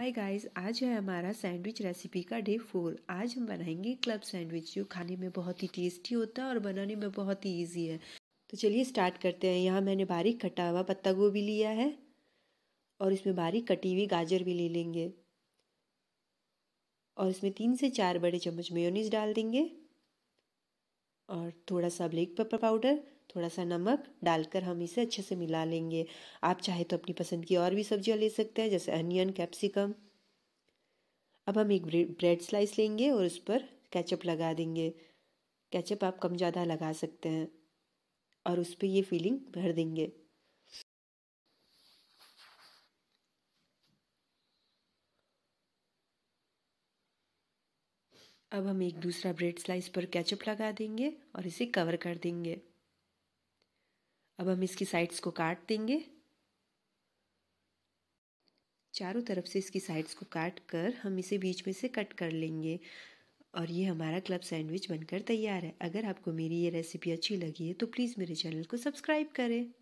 hi guys आज है हमारा सैंडविच रेसिपी का डे फोर आज हम बनाएंगे क्लब सैंडविच जो खाने में बहुत ही टेस्टी होता है और बनाने में बहुत ही ईजी है तो चलिए स्टार्ट करते हैं यहाँ मैंने बारीक कटा हुआ पत्ता गोभी लिया है और इसमें बारीक कटी हुई गाजर भी ले लेंगे और इसमें तीन से चार बड़े चम्मच मेयोनीज डाल देंगे और थोड़ा सा ब्लैक पेपर पाउडर थोड़ा सा नमक डालकर हम इसे अच्छे से मिला लेंगे आप चाहे तो अपनी पसंद की और भी सब्जियां ले सकते हैं जैसे अनियन कैप्सिकम अब हम एक ब्रेड स्लाइस लेंगे और उस पर कैचअप लगा देंगे कैचअप आप कम ज़्यादा लगा सकते हैं और उस पर ये फीलिंग भर देंगे अब हम एक दूसरा ब्रेड स्लाइस पर कैचअप लगा देंगे और इसे कवर कर देंगे अब हम इसकी साइड्स को काट देंगे चारों तरफ से इसकी साइड्स को काट कर हम इसे बीच में से कट कर लेंगे और ये हमारा क्लब सैंडविच बनकर तैयार है अगर आपको मेरी ये रेसिपी अच्छी लगी है तो प्लीज़ मेरे चैनल को सब्सक्राइब करें